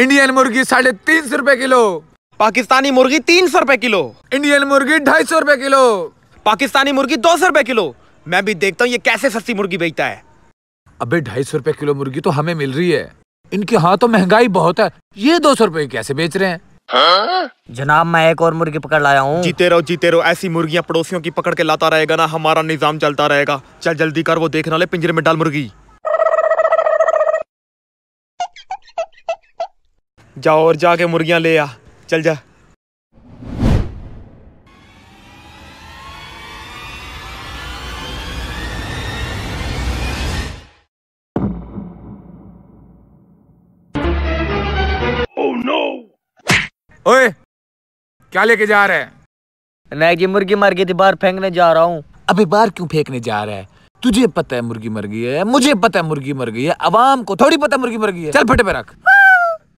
Indian मुर्गी साढ़े तीन सौ रूपए किलो पाकिस्तानी मुर्गी तीन सौ रूपए किलो इंडियन मुर्गी ढाई सौ रूपए किलो पाकिस्तानी मुर्गी दो सौ रूपए किलो मैं भी देखता हूँ ये कैसे सस्ती मुर्गी बेचता है अबे ढाई सौ रूपए किलो मुर्गी तो हमें मिल रही है इनके यहाँ तो महंगाई बहुत है ये दो सौ रूपए कैसे बेच रहे हैं हाँ? जनाब मैं एक और मुर्गी पकड़ लाया हूँ जीते रहो जीते रहो ऐसी मुर्गियाँ पड़ोसियों की पकड़ के लाता रहेगा ना हमारा निजाम चलता रहेगा चल जल्दी कर वो देखने वाले पिंजरे में डाल मुर्गी जाओ और जाके मुर्गियां ले आ चल जा oh, no! ओए क्या लेके जा रहे हैं मैगी मुर्गी मर गई थी बाहर फेंकने जा रहा हूँ अबे बाहर क्यों फेंकने जा रहा है तुझे पता है मुर्गी मर गई है मुझे पता है मुर्गी मर गई है अवाम को थोड़ी पता है मुर्गी मर गई है चल फटे पे रख